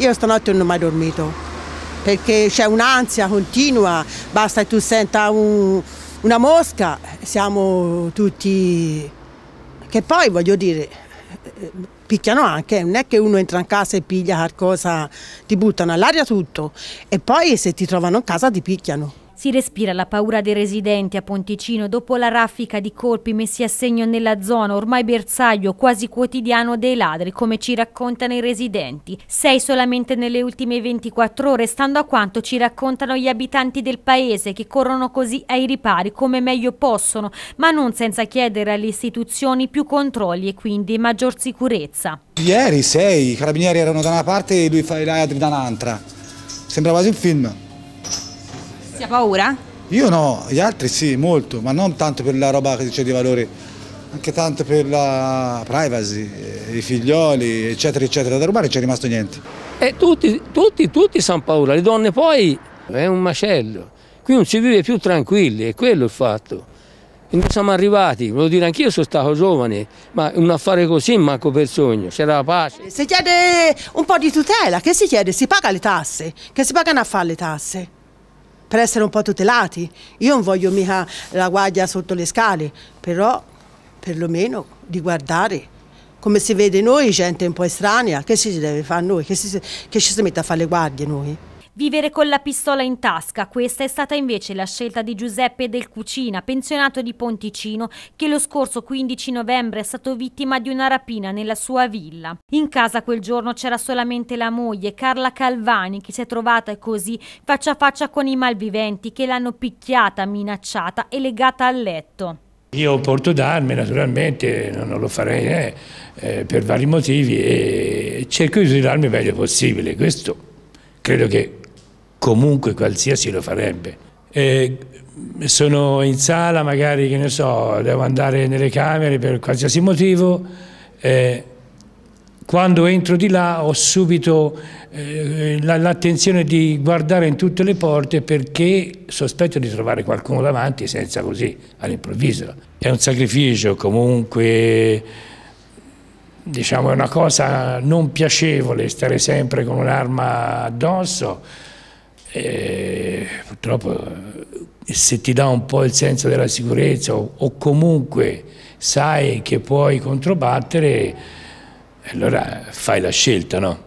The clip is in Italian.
Io stanotte non ho mai dormito perché c'è un'ansia continua, basta che tu senta un, una mosca, siamo tutti... che poi voglio dire, picchiano anche, non è che uno entra in casa e piglia qualcosa, ti buttano all'aria tutto e poi se ti trovano in casa ti picchiano. Si respira la paura dei residenti a Ponticino dopo la raffica di colpi messi a segno nella zona, ormai bersaglio quasi quotidiano dei ladri, come ci raccontano i residenti. Sei solamente nelle ultime 24 ore, stando a quanto ci raccontano gli abitanti del paese, che corrono così ai ripari come meglio possono, ma non senza chiedere alle istituzioni più controlli e quindi maggior sicurezza. Ieri sei, i carabinieri erano da una parte e lui fa i ladri dall'altra. Sembra quasi un film. Si ha paura? Io no, gli altri sì, molto, ma non tanto per la roba che dice di valore, anche tanto per la privacy, eh, i figlioli, eccetera, eccetera. Da rubare non c'è rimasto niente. E tutti, tutti, tutti hanno paura. Le donne poi è un macello. Qui non si vive più tranquilli, è quello il fatto. Noi siamo arrivati, volevo dire anch'io sono stato giovane, ma un affare così manco per sogno, c'era la pace. Si chiede un po' di tutela, che si chiede? Si paga le tasse, che si pagano a fare le tasse per essere un po' tutelati. Io non voglio mica la guardia sotto le scale, però perlomeno di guardare. Come si vede noi, gente un po' estranea, che si deve fare noi? Che, si, che ci si mette a fare le guardie noi? Vivere con la pistola in tasca, questa è stata invece la scelta di Giuseppe Del Cucina, pensionato di Ponticino, che lo scorso 15 novembre è stato vittima di una rapina nella sua villa. In casa quel giorno c'era solamente la moglie, Carla Calvani, che si è trovata così faccia a faccia con i malviventi che l'hanno picchiata, minacciata e legata al letto. Io porto d'armi naturalmente, non lo farei eh, eh, per vari motivi e cerco di usare il meglio possibile, questo credo che comunque qualsiasi lo farebbe. E sono in sala, magari che ne so, devo andare nelle camere per qualsiasi motivo. Eh, quando entro di là ho subito eh, l'attenzione di guardare in tutte le porte perché sospetto di trovare qualcuno davanti senza così all'improvviso. È un sacrificio comunque, diciamo è una cosa non piacevole stare sempre con un'arma addosso eh, purtroppo se ti dà un po' il senso della sicurezza o, o comunque sai che puoi controbattere, allora fai la scelta, no?